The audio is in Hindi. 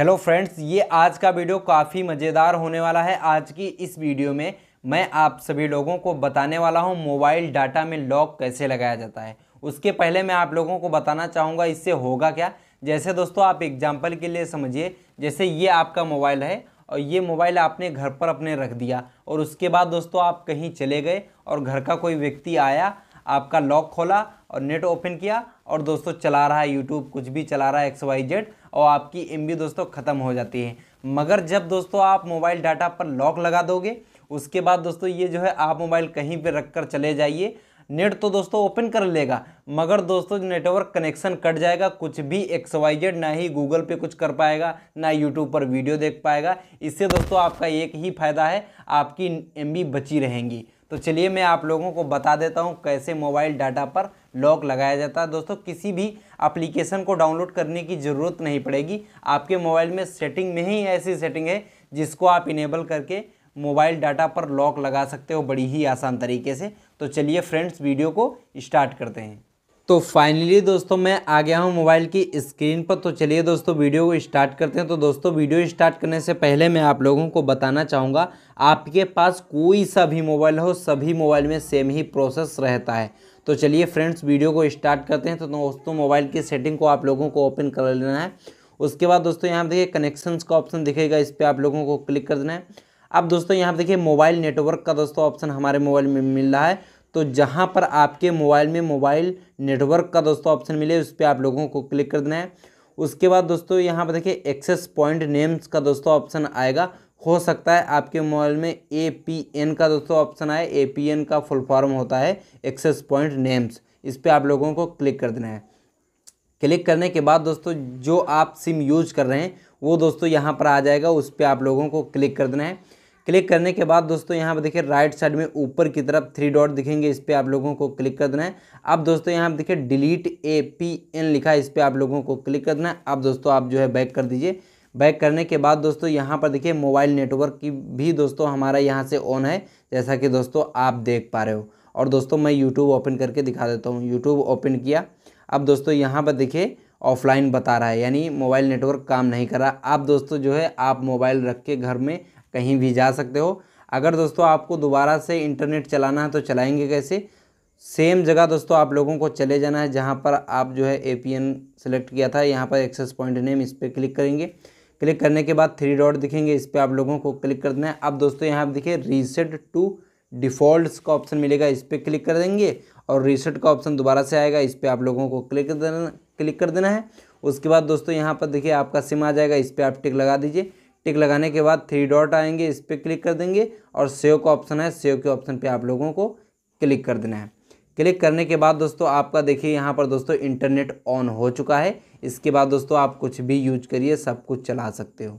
हेलो फ्रेंड्स ये आज का वीडियो काफ़ी मज़ेदार होने वाला है आज की इस वीडियो में मैं आप सभी लोगों को बताने वाला हूँ मोबाइल डाटा में लॉक कैसे लगाया जाता है उसके पहले मैं आप लोगों को बताना चाहूँगा इससे होगा क्या जैसे दोस्तों आप एग्जाम्पल के लिए समझिए जैसे ये आपका मोबाइल है और ये मोबाइल आपने घर पर अपने रख दिया और उसके बाद दोस्तों आप कहीं चले गए और घर का कोई व्यक्ति आया आपका लॉक खोला और नेट ओपन किया और दोस्तों चला रहा है यूट्यूब कुछ भी चला रहा है एक्स वाई जेड और आपकी एम दोस्तों ख़त्म हो जाती है मगर जब दोस्तों आप मोबाइल डाटा पर लॉक लगा दोगे उसके बाद दोस्तों ये जो है आप मोबाइल कहीं पर रख कर चले जाइए नेट तो दोस्तों ओपन कर लेगा मगर दोस्तों नेटवर्क कनेक्शन कट जाएगा कुछ भी एक्स वाई जेड ना ही गूगल पे कुछ कर पाएगा ना यूट्यूब पर वीडियो देख पाएगा इससे दोस्तों आपका एक ही फ़ायदा है आपकी एम बची रहेंगी तो चलिए मैं आप लोगों को बता देता हूँ कैसे मोबाइल डाटा पर लॉक लगाया जाता है दोस्तों किसी भी एप्लीकेशन को डाउनलोड करने की ज़रूरत नहीं पड़ेगी आपके मोबाइल में सेटिंग में ही ऐसी सेटिंग है जिसको आप इनेबल करके मोबाइल डाटा पर लॉक लगा सकते हो बड़ी ही आसान तरीके से तो चलिए फ्रेंड्स वीडियो को स्टार्ट करते हैं तो फाइनली दोस्तों मैं आ गया हूँ मोबाइल की स्क्रीन पर तो चलिए दोस्तों वीडियो को स्टार्ट करते हैं तो दोस्तों वीडियो स्टार्ट करने से पहले मैं आप लोगों को बताना चाहूँगा आपके पास कोई सा भी मोबाइल हो सभी मोबाइल में सेम ही प्रोसेस रहता है तो चलिए फ्रेंड्स वीडियो को स्टार्ट करते हैं तो दोस्तों मोबाइल की सेटिंग को आप लोगों को ओपन कर लेना है उसके बाद दोस्तों यहाँ पर देखिए कनेक्शंस का ऑप्शन दिखेगा इस पर आप लोगों को क्लिक कर देना है अब दोस्तों यहाँ पर देखिए मोबाइल नेटवर्क का दोस्तों ऑप्शन हमारे मोबाइल में मिल रहा है तो जहाँ पर आपके मोबाइल में मोबाइल नेटवर्क का दोस्तों ऑप्शन मिले उस पर आप लोगों को क्लिक कर देना है उसके बाद दोस्तों यहाँ पर देखिए एक्सेस पॉइंट नेम्स का दोस्तों ऑप्शन आएगा हो सकता है आपके मोबाइल में ए पी एन का दोस्तों ऑप्शन आए ए पी एन का फुल फॉर्म होता है एक्सेस पॉइंट नेम्स इस पर आप लोगों को क्लिक कर देना है क्लिक करने के बाद दोस्तों जो आप सिम यूज कर रहे हैं वो दोस्तों यहाँ पर आ जाएगा उस पर आप लोगों को क्लिक कर देना है क्लिक करने के बाद दोस्तों यहाँ पर देखिए राइट साइड में ऊपर की तरफ थ्री डॉट दिखेंगे इस पर आप लोगों को क्लिक कर देना है अब दोस्तों यहाँ पर देखिए डिलीट ए पी एन लिखा है इस पर आप लोगों को क्लिक कर देना है अब दोस्तों आप जो है बैक कर दीजिए बैक करने के बाद दोस्तों यहाँ पर देखिए मोबाइल नेटवर्क की भी दोस्तों हमारा यहाँ से ऑन है जैसा कि दोस्तों आप देख पा रहे हो और दोस्तों मैं यूट्यूब ओपन करके दिखा देता हूँ यूट्यूब ओपन किया अब दोस्तों यहाँ पर देखिए ऑफलाइन बता रहा है यानी मोबाइल नेटवर्क काम नहीं कर रहा आप दोस्तों जो है आप मोबाइल रख के घर में कहीं भी जा सकते हो अगर दोस्तों आपको दोबारा से इंटरनेट चलाना है तो चलाएंगे कैसे सेम जगह दोस्तों आप लोगों को चले जाना है जहाँ पर आप जो है ए पी एन सेलेक्ट किया था यहाँ पर एक्सेस पॉइंट नेम इस पर क्लिक करेंगे क्लिक करने के बाद थ्री डॉट दिखेंगे इस पर आप लोगों को क्लिक कर देना है अब दोस्तों यहाँ आप देखिए रीसेट टू डिफ़ॉल्ट का ऑप्शन मिलेगा इस पर क्लिक कर देंगे और रीसेट का ऑप्शन दोबारा से आएगा इस पर आप लोगों को क्लिक कर देना क्लिक कर देना है उसके बाद दोस्तों यहाँ पर देखिए आपका सिम आ जाएगा इस पर आप टिक लगा दीजिए टिक लगाने के बाद थ्री डॉट आएंगे इस पर क्लिक कर देंगे और सेव का ऑप्शन है सेव के ऑप्शन पर आप लोगों को क्लिक कर देना है क्लिक करने के बाद दोस्तों आपका देखिए यहाँ पर दोस्तों इंटरनेट ऑन हो चुका है इसके बाद दोस्तों आप कुछ भी यूज करिए सब कुछ चला सकते हो